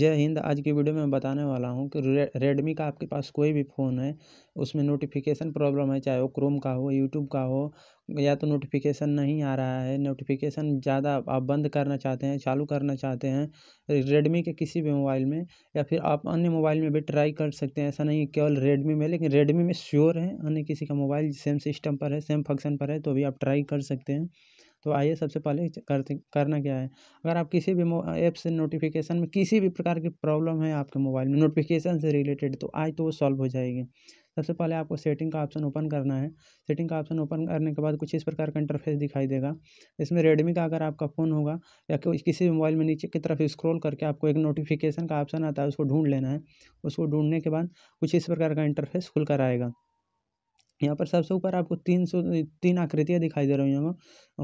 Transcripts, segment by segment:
जय हिंद आज की वीडियो में मैं बताने वाला हूँ कि रे, रेडमी का आपके पास कोई भी फ़ोन है उसमें नोटिफिकेशन प्रॉब्लम है चाहे वो क्रोम का हो यूट्यूब का हो या तो नोटिफिकेशन नहीं आ रहा है नोटिफिकेशन ज़्यादा आप बंद करना चाहते हैं चालू करना चाहते हैं रेडमी के किसी भी मोबाइल में या फिर आप अन्य मोबाइल में भी ट्राई कर सकते हैं ऐसा नहीं केवल रेडमी में लेकिन रेडमी में श्योर है अन्य किसी का मोबाइल सेम सिस्टम पर है सेम फंक्शन पर है तो भी आप ट्राई कर सकते हैं तो आइए सबसे पहले करते करना क्या है अगर आप किसी भी ऐप से नोटिफिकेशन में किसी भी प्रकार की प्रॉब्लम है आपके मोबाइल में नोटिफिकेशन से रिलेटेड तो आज तो वो सॉल्व हो जाएगी सबसे पहले आपको सेटिंग का ऑप्शन ओपन करना है सेटिंग का ऑप्शन ओपन करने के बाद कुछ इस प्रकार का इंटरफेस दिखाई देगा इसमें रेडमी का अगर आपका फ़ोन होगा या किसी भी मोबाइल में नीचे की तरफ स्क्रॉल करके आपको एक नोटिफिकेशन का ऑप्शन आता है उसको ढूंढ लेना है उसको ढूंढने के बाद कुछ इस प्रकार का इंटरफेस खुल कर आएगा यहाँ पर सबसे ऊपर आपको तीन सौ तीन आकृतियाँ दिखाई दे रही हों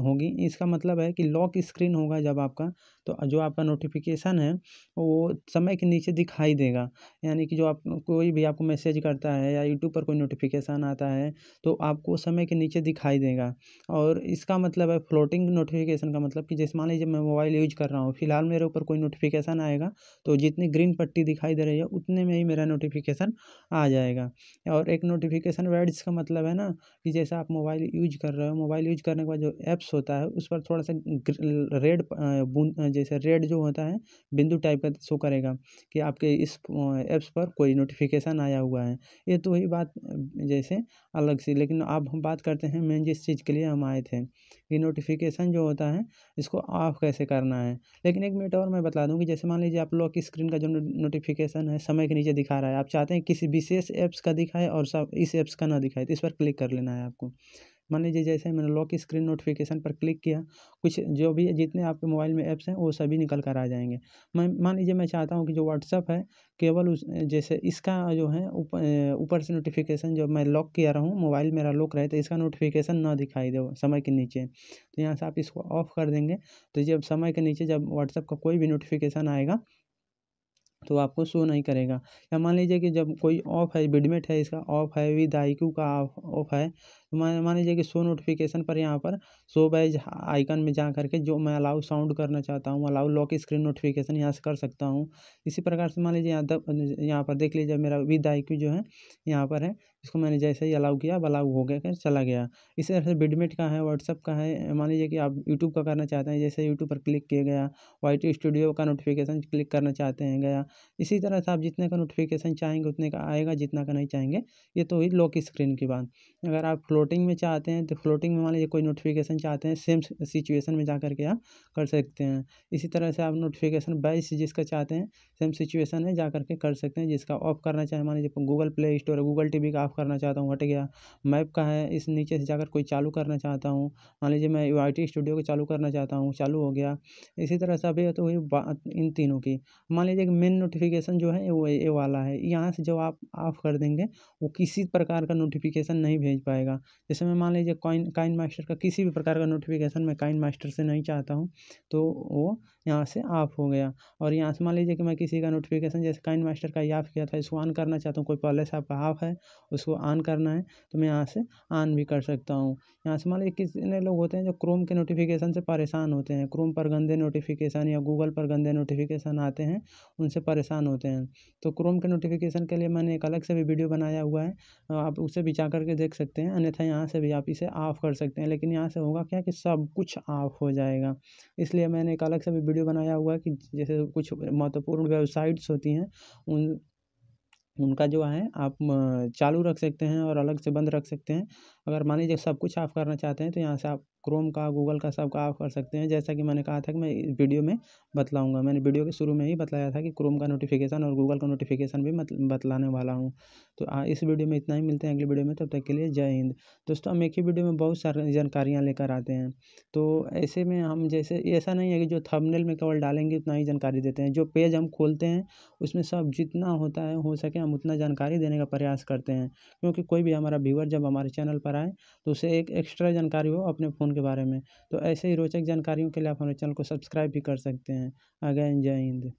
होगी इसका मतलब है कि लॉक स्क्रीन होगा जब आपका तो जो आपका नोटिफिकेशन है वो समय के नीचे दिखाई देगा यानी कि जो आप कोई भी आपको मैसेज करता है या यूट्यूब पर कोई नोटिफिकेशन आता है तो आपको समय के नीचे दिखाई देगा और इसका मतलब है फ्लोटिंग नोटिफिकेशन का मतलब कि जैसे मान लीजिए मैं मोबाइल यूज कर रहा हूँ फिलहाल मेरे ऊपर कोई नोटिफिकेशन आएगा तो जितनी ग्रीन पट्टी दिखाई दे रही है उतने में ही मेरा नोटिफिकेशन आ जाएगा और एक नोटिफिकेशन वर्ड्स का मतलब मतलब है ना कि जैसे आप मोबाइल यूज कर रहे हो मोबाइल यूज करने के बाद जो ऐप्स होता है उस पर थोड़ा सा रेड बूंद जैसे रेड जो होता है बिंदु टाइप का शो करेगा कि आपके इस ऐप्स पर कोई नोटिफिकेशन आया हुआ है ये तो वही बात जैसे अलग सी लेकिन आप हम बात करते हैं मेन जिस चीज़ के लिए हम आए थे कि नोटिफिकेशन जो होता है इसको ऑफ कैसे करना है लेकिन एक मिनट और मैं बता दूँ कि जैसे मान लीजिए आप लोग की स्क्रीन का जो नोटिफिकेशन है समय के नीचे दिखा रहा है आप चाहते हैं किसी विशेष ऐप्स का दिखाए और सब इस ऐप्स का ना दिखाए तो इस पर क्लिक कर लेना है आपको मान लीजिए जैसे मैंने लॉक स्क्रीन नोटिफिकेशन पर क्लिक किया कुछ जो भी जितने आपके मोबाइल में ऐप्स हैं वो सभी निकल कर आ जाएंगे मैं मान लीजिए मैं चाहता हूँ कि जो व्हाट्सअप है केवल उस जैसे इसका जो है ऊपर से नोटिफिकेशन जब मैं लॉक किया रहा हूँ मोबाइल मेरा लॉक रहे तो इसका नोटिफिकेशन ना दिखाई दे समय के नीचे तो यहाँ से आप इसको ऑफ कर देंगे तो जब समय के नीचे जब व्हाट्सअप का कोई भी नोटिफिकेशन आएगा तो आपको शो नहीं करेगा या मान लीजिए कि जब कोई ऑफ है बिडमेट है इसका ऑफ है विद आई क्यू का ऑफ है तो मान मान लीजिए कि शो नोटिफिकेशन पर यहाँ पर शो बैज आइकन में जा करके जो मैं अलाउ साउंड करना चाहता हूँ अलाउ लॉक स्क्रीन नोटिफिकेशन यहाँ से कर सकता हूँ इसी प्रकार से मान लीजिए यहाँ तक यहाँ पर देख लीजिए मेरा विद आई जो है यहाँ पर है इसको मैंने जैसे ही अलाउ किया अब अलाउ हो गया कर चला गया इसी तरह से बिडमेट का है व्हाट्सअप का है मान लीजिए कि आप यूट्यूब का करना चाहते हैं जैसे यूट्यूब पर क्लिक किया गया वाइट स्टूडियो का नोटिफिकेशन क्लिक करना चाहते हैं गया इसी तरह से आप जितने का नोटिफिकेशन चाहेंगे उतने का आएगा जितना का नहीं चाहेंगे ये तो हुई लॉक स्क्रीन की बात अगर आप फ्लो फ्लोटिंग में चाहते हैं तो फ्लोटिंग में मान लीजिए कोई नोटिफिकेशन चाहते हैं सेम सिचुएशन में जा करके आप कर सकते हैं इसी तरह से आप नोटिफिकेशन बाइस जिसका चाहते हैं सेम सिचुएशन है जा कर के कर सकते हैं जिसका ऑफ करना चाहें मान लीजिए Google Play Store Google T का ऑफ करना चाहता हूँ हट गया मैप का है इस नीचे से जाकर कोई चालू करना चाहता हूँ मान लीजिए मैं यू स्टूडियो को चालू करना चाहता हूँ चालू हो गया इसी तरह से अभी तो वही बात इन तीनों की मान लीजिए कि मेन नोटिफिकेशन जो है वो ये वाला है यहाँ से जब आप ऑफ कर देंगे वो किसी प्रकार का नोटिफिकेशन नहीं भेज पाएगा जैसे मैं मान लीजिए कॉइन काइन मास्टर का किसी भी प्रकार का नोटिफिकेशन मैं काइन मास्टर से नहीं चाहता हूँ तो वो यहाँ से ऑफ हो गया और यहाँ से मान लीजिए कि मैं किसी का नोटिफिकेशन जैसे काइन मास्टर का ही ऑफ किया था इसको ऑन करना चाहता हूँ कोई पहले से आपका ऑफ है उसको ऑन करना है तो मैं यहाँ से ऑन भी कर सकता हूँ यहाँ से मान लीजिए कितने लोग होते हैं जो क्रोम के नोटिफिकेशन से परेशान होते हैं क्रोम पर गंदे नोटिफिकेशन या गूगल पर गंदे नोटिफिकेशन आते हैं उनसे परेशान होते हैं तो क्रोम के नोटिफिकेशन के लिए मैंने एक अलग से भी वीडियो बनाया हुआ है आप उसे भी जा करके देख सकते हैं अन्यथा है यहाँ से भी आप इसे ऑफ़ कर सकते हैं लेकिन यहाँ से होगा क्या कि सब कुछ ऑफ़ हो जाएगा इसलिए मैंने एक अलग से भी वीडियो बनाया हुआ है कि जैसे कुछ महत्वपूर्ण वेबसाइट्स होती हैं उन उनका जो है आप चालू रख सकते हैं और अलग से बंद रख सकते हैं अगर मान लीजिए सब कुछ ऑफ़ करना चाहते हैं तो यहाँ से आप क्रोम का गूगल का सबका आप कर सकते हैं जैसा कि मैंने कहा था कि मैं इस वीडियो में बतलाऊंगा मैंने वीडियो के शुरू में ही बताया था कि क्रोम का नोटिफिकेशन और गूगल का नोटिफिकेशन भी मत बतलाने वाला हूँ तो आ, इस वीडियो में इतना ही मिलते हैं अगले वीडियो में तब तक के लिए जय हिंद दोस्तों हम एक ही वीडियो में बहुत सारी जानकारियाँ लेकर आते हैं तो ऐसे में हम जैसे ऐसा नहीं है कि जो थमनेल में केवल डालेंगे उतना ही जानकारी देते हैं जो पेज हम खोलते हैं उसमें सब जितना होता है हो सके हम उतना जानकारी देने का प्रयास करते हैं क्योंकि कोई भी हमारा व्यूवर जब हमारे चैनल पर आए तो उसे एक एक्स्ट्रा जानकारी हो अपने फ़ोन फ़ोन के बारे में तो ऐसे ही रोचक जानकारियों के लिए आप हमारे चैनल को सब्सक्राइब भी कर सकते हैं अगैन जय हिंद